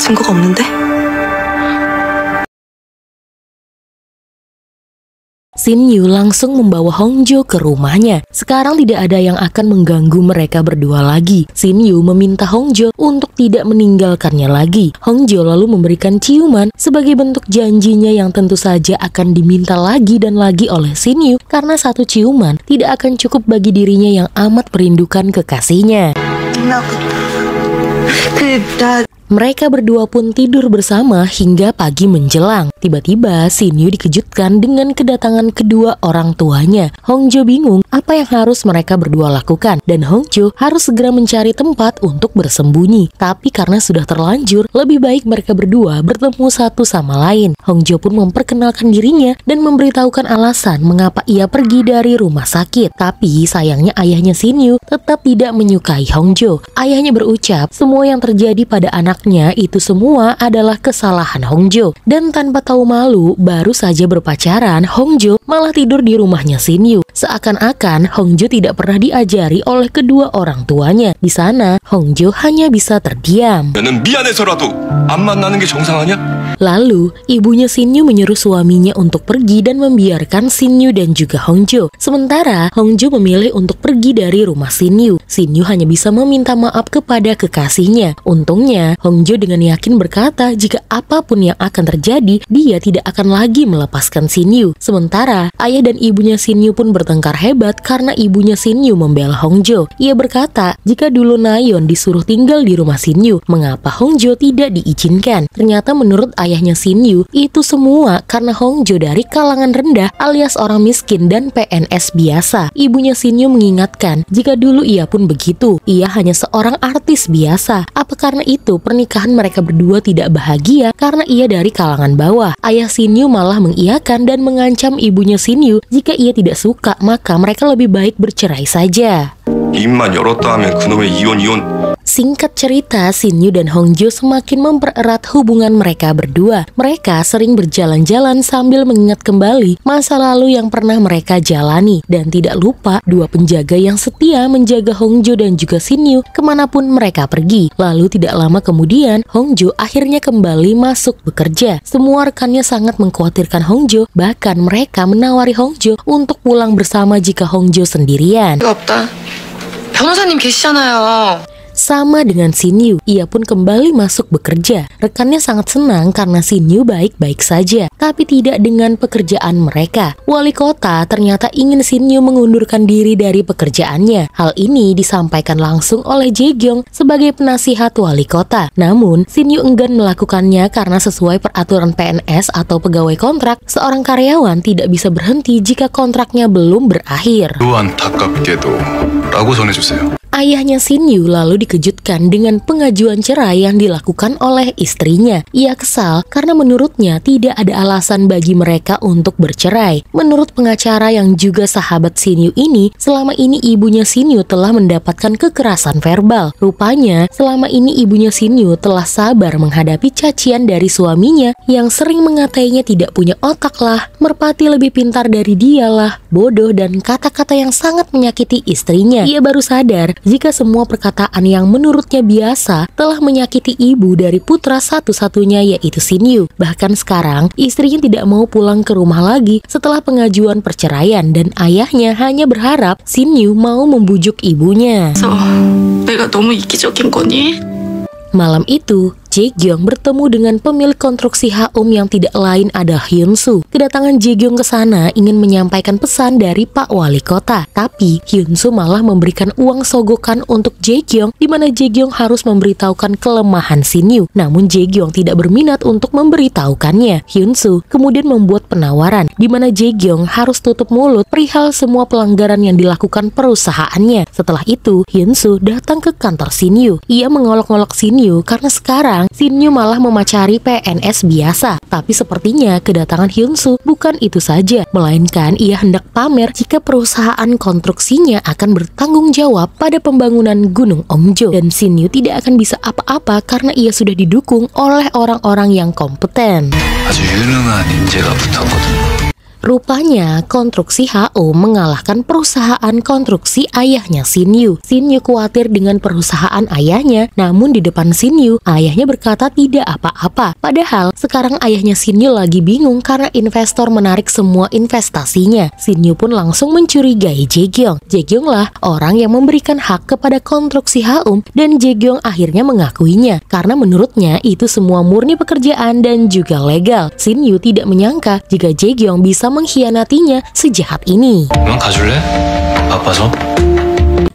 증거가 없는데? Sin Yu langsung membawa Hongjo ke rumahnya. Sekarang tidak ada yang akan mengganggu mereka berdua lagi. Sin Yu meminta Hongjo untuk tidak meninggalkannya lagi. Hongjo lalu memberikan ciuman sebagai bentuk janjinya yang tentu saja akan diminta lagi dan lagi oleh Sin Yu karena satu ciuman tidak akan cukup bagi dirinya yang amat merindukan kekasihnya. คือจะ Mereka berdua pun tidur bersama hingga pagi menjelang. Tiba-tiba, Shin dikejutkan dengan kedatangan kedua orang tuanya. Hongjo bingung apa yang harus mereka berdua lakukan dan Hongjo harus segera mencari tempat untuk bersembunyi. Tapi karena sudah terlanjur, lebih baik mereka berdua bertemu satu sama lain. Hongjo pun memperkenalkan dirinya dan memberitahukan alasan mengapa ia pergi dari rumah sakit. Tapi sayangnya ayahnya Shin tetap tidak menyukai Hongjo. Ayahnya berucap, semua yang terjadi pada anak Anaknya itu semua adalah kesalahan Hongjo. Dan tanpa tahu malu, baru saja berpacaran, Hongjo malah tidur di rumahnya Yu. Seakan-akan Hongjo tidak pernah diajari oleh kedua orang tuanya. Di sana, Hongjo hanya bisa terdiam. Lalu, ibunya Sinyu menyuruh suaminya untuk pergi dan membiarkan Sinyu dan juga Hongjo. Sementara, Hongjo memilih untuk pergi dari rumah Sinyu. Sinyu hanya bisa meminta maaf kepada kekasihnya. Untungnya, Hongjo dengan yakin berkata jika apapun yang akan terjadi, dia tidak akan lagi melepaskan Sinyu. Sementara, ayah dan ibunya Sinyu pun bertengkar hebat karena ibunya Sinyu membela Hongjo. Ia berkata, jika dulu Nayon disuruh tinggal di rumah Sinyu, mengapa Hongjo tidak diizinkan? Ternyata menurut ayah ayahnya Shin Yu itu semua karena Hong Jo dari kalangan rendah alias orang miskin dan PNS biasa. Ibunya Shin Yu mengingatkan jika dulu ia pun begitu, ia hanya seorang artis biasa. Apa karena itu pernikahan mereka berdua tidak bahagia karena ia dari kalangan bawah. Ayah Shin Yu malah mengiakan dan mengancam ibunya Shin Yu jika ia tidak suka maka mereka lebih baik bercerai saja. 입만 열었다 하면 그놈의 이혼 이혼 Singkat cerita, Sinyu dan Hongjo semakin mempererat hubungan mereka berdua. Mereka sering berjalan-jalan sambil mengingat kembali masa lalu yang pernah mereka jalani. Dan tidak lupa, dua penjaga yang setia menjaga Hongjo dan juga Sinyu kemanapun mereka pergi. Lalu tidak lama kemudian, Hongjo akhirnya kembali masuk bekerja. Semua rekannya sangat mengkhawatirkan Hongjo, bahkan mereka menawari Hongjo untuk pulang bersama jika Hongjo sendirian. Sama dengan Sinyu, ia pun kembali masuk bekerja. Rekannya sangat senang karena Sinyu baik-baik saja, tapi tidak dengan pekerjaan mereka. Wali kota ternyata ingin Sinyu mengundurkan diri dari pekerjaannya. Hal ini disampaikan langsung oleh Gyeong sebagai penasihat wali kota. Namun, Sinyu enggan melakukannya karena sesuai peraturan PNS atau pegawai kontrak, seorang karyawan tidak bisa berhenti jika kontraknya belum berakhir. Ayahnya Sinyu lalu dikejutkan dengan pengajuan cerai yang dilakukan oleh istrinya. Ia kesal karena menurutnya tidak ada alasan bagi mereka untuk bercerai. Menurut pengacara yang juga sahabat Sinyu ini, selama ini ibunya Sinyu telah mendapatkan kekerasan verbal. Rupanya, selama ini ibunya Sinyu telah sabar menghadapi cacian dari suaminya yang sering mengatainya tidak punya otak lah, merpati lebih pintar dari dialah, bodoh dan kata-kata yang sangat menyakiti istrinya. Ia baru sadar jika semua perkataan yang menurutnya biasa telah menyakiti ibu dari putra satu-satunya yaitu Yu, Bahkan sekarang, istrinya tidak mau pulang ke rumah lagi setelah pengajuan perceraian dan ayahnya hanya berharap Yu mau membujuk ibunya. So, Malam itu, Jae Kyung bertemu dengan pemilik konstruksi Haum yang tidak lain ada Hyun Su. Kedatangan Jae Kyung ke sana ingin menyampaikan pesan dari Pak Wali Kota. Tapi Hyun Su malah memberikan uang sogokan untuk Jae Kyung di mana Jae Kyung harus memberitahukan kelemahan Yu. Namun Jae Kyung tidak berminat untuk memberitahukannya. Hyun Su kemudian membuat penawaran di mana Jae Kyung harus tutup mulut perihal semua pelanggaran yang dilakukan perusahaannya. Setelah itu, Hyun Su datang ke kantor Yu. Ia mengolok-olok Yu karena sekarang sekarang, Sinyu malah memacari PNS biasa. Tapi sepertinya kedatangan Hyunsu bukan itu saja, melainkan ia hendak pamer jika perusahaan konstruksinya akan bertanggung jawab pada pembangunan Gunung Ongjo. Dan Sinyu tidak akan bisa apa-apa karena ia sudah didukung oleh orang-orang yang kompeten. Rupanya, konstruksi HO mengalahkan perusahaan konstruksi ayahnya Sinyu. Yu khawatir dengan perusahaan ayahnya, namun di depan Yu, ayahnya berkata tidak apa-apa. Padahal, sekarang ayahnya Yu lagi bingung karena investor menarik semua investasinya. Yu pun langsung mencurigai Jegyong. Jegyong lah orang yang memberikan hak kepada konstruksi HO dan Jegyong akhirnya mengakuinya karena menurutnya itu semua murni pekerjaan dan juga legal. Yu tidak menyangka jika Jegyong bisa mengkhianatinya sejahat ini.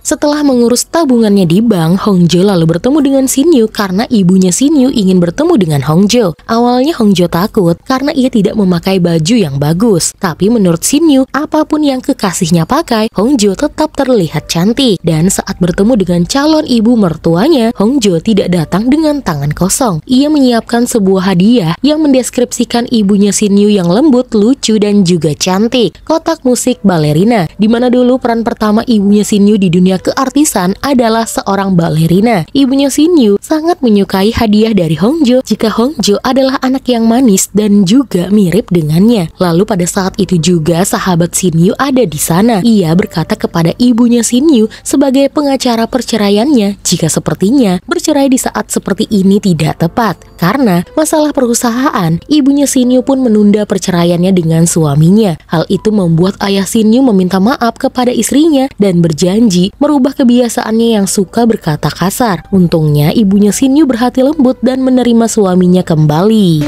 Setelah mengurus tabungannya di bank, Hongjo lalu bertemu dengan Sinyu karena ibunya Sinyu ingin bertemu dengan Hongjo. Awalnya Hongjo takut karena ia tidak memakai baju yang bagus. Tapi menurut Sinyu, apapun yang kekasihnya pakai, Hongjo tetap terlihat cantik. Dan saat bertemu dengan calon ibu mertuanya, Hongjo tidak datang dengan tangan kosong. Ia menyiapkan sebuah hadiah yang mendeskripsikan ibunya Sinyu yang lembut, lucu, dan juga cantik. Kotak musik balerina, di mana dulu peran pertama ibunya Sinyu di dunia dunia keartisan adalah seorang balerina. Ibunya Sinyu sangat menyukai hadiah dari Hongjo jika Hongjo adalah anak yang manis dan juga mirip dengannya. Lalu pada saat itu juga sahabat Sinyu ada di sana. Ia berkata kepada ibunya Sinyu sebagai pengacara perceraiannya jika sepertinya bercerai di saat seperti ini tidak tepat. Karena masalah perusahaan, ibunya Sinyu pun menunda perceraiannya dengan suaminya. Hal itu membuat ayah Sinyu meminta maaf kepada istrinya dan berjanji merubah kebiasaannya yang suka berkata kasar. Untungnya ibunya Sinyu berhati lembut dan menerima suaminya kembali.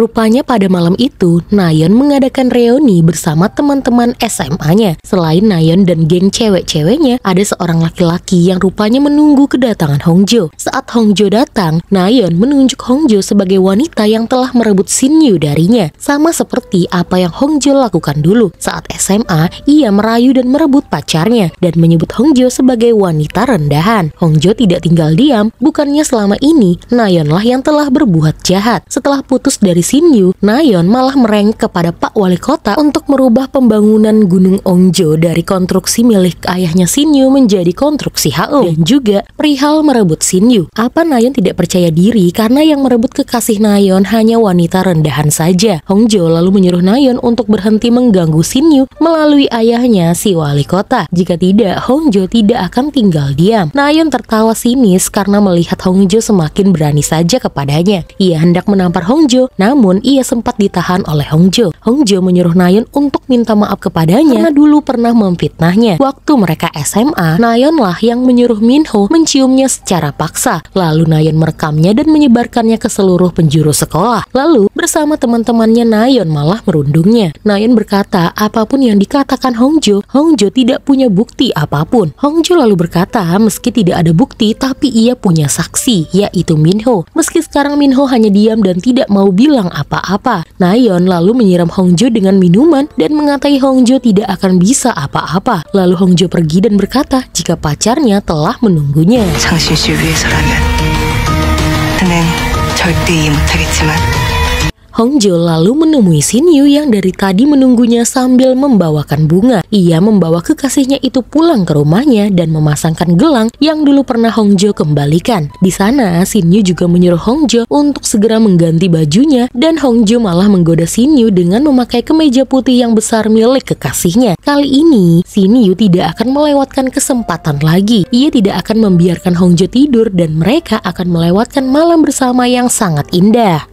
Rupanya pada malam itu, Nayon mengadakan reuni bersama teman-teman SMA-nya. Selain Nayon dan geng cewek-ceweknya, ada seorang laki-laki yang rupanya menunggu kedatangan Hongjo. Saat Hongjo datang, Nayon menunjuk Hongjo sebagai wanita yang telah merebut Sinyu darinya, sama seperti apa yang Hongjo lakukan dulu. Saat SMA, ia merayu dan merebut pacarnya dan menyebut Hongjo sebagai wanita rendahan. Hongjo tidak tinggal diam, bukannya selama ini Nayonlah yang telah berbuat jahat. Setelah putus dari Sinyu, Nayon malah mereng kepada Pak Wali Kota untuk merubah pembangunan Gunung Ongjo dari konstruksi milik ayahnya Sinyu menjadi konstruksi HO dan juga perihal merebut Sinyu. Apa Nayon tidak percaya diri karena yang merebut kekasih Nayon hanya wanita rendahan saja. Hongjo lalu menyuruh Nayon untuk berhenti mengganggu Sinyu melalui ayahnya si wali kota. Jika tidak, Hongjo tidak akan tinggal diam. Nayon tertawa sinis karena melihat Hongjo semakin berani saja kepadanya. Ia hendak menampar Hongjo, namun namun, ia sempat ditahan oleh Hongjo. Hongjo menyuruh Nayon untuk minta maaf kepadanya karena dulu pernah memfitnahnya. Waktu mereka SMA, Nayon lah yang menyuruh Minho menciumnya secara paksa. Lalu Nayon merekamnya dan menyebarkannya ke seluruh penjuru sekolah. Lalu, bersama teman-temannya Nayon malah merundungnya. Nayon berkata, apapun yang dikatakan Hongjo, Hongjo tidak punya bukti apapun. Hongjo lalu berkata, meski tidak ada bukti, tapi ia punya saksi, yaitu Minho. Meski sekarang Minho hanya diam dan tidak mau bilang kurang apa-apa. Nayeon lalu menyiram Hongjo dengan minuman dan mengatai Hongjo tidak akan bisa apa-apa. Lalu Hongjo pergi dan berkata jika pacarnya telah menunggunya. Hongjo lalu menemui Sinyu yang dari tadi menunggunya sambil membawakan bunga. Ia membawa kekasihnya itu pulang ke rumahnya dan memasangkan gelang yang dulu pernah Hongjo kembalikan. Di sana, Sinyu juga menyuruh Hongjo untuk segera mengganti bajunya dan Hongjo malah menggoda Sinyu dengan memakai kemeja putih yang besar milik kekasihnya. Kali ini, Sinyu tidak akan melewatkan kesempatan lagi. Ia tidak akan membiarkan Hongjo tidur dan mereka akan melewatkan malam bersama yang sangat indah.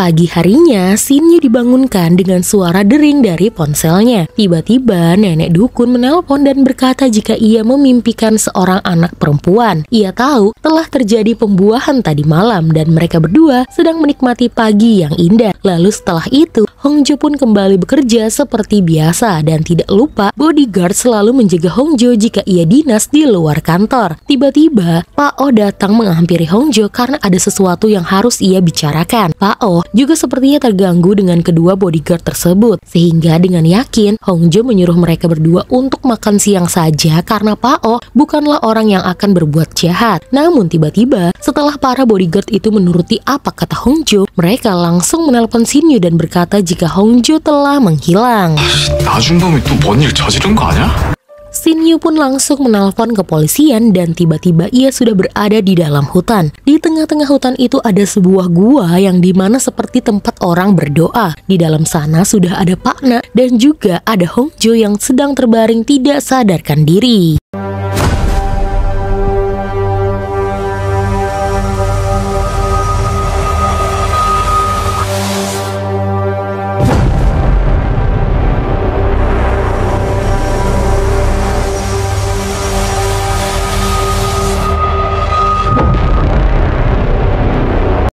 Pagi harinya, Sinyu dibangunkan dengan suara dering dari ponselnya. Tiba-tiba, nenek dukun menelpon dan berkata jika ia memimpikan seorang anak perempuan. Ia tahu telah terjadi pembuahan tadi malam dan mereka berdua sedang menikmati pagi yang indah. Lalu setelah itu, Hongjo pun kembali bekerja seperti biasa dan tidak lupa bodyguard selalu menjaga Hongjo jika ia dinas di luar kantor. Tiba-tiba, Pak O oh datang menghampiri Hongjo karena ada sesuatu yang harus ia bicarakan. Pak O oh juga sepertinya terganggu dengan kedua bodyguard tersebut, sehingga dengan yakin Hongjo menyuruh mereka berdua untuk makan siang saja karena Pak O oh bukanlah orang yang akan berbuat jahat. Namun tiba-tiba, setelah para bodyguard itu menuruti apa kata Hongjo, mereka langsung menelpon Sinyu dan berkata jika Hongju telah menghilang. Ah, Sin Yu pun langsung menelpon kepolisian dan tiba-tiba ia sudah berada di dalam hutan. Di tengah-tengah hutan itu ada sebuah gua yang dimana seperti tempat orang berdoa. Di dalam sana sudah ada Pak Na dan juga ada Hong Hongjo yang sedang terbaring tidak sadarkan diri.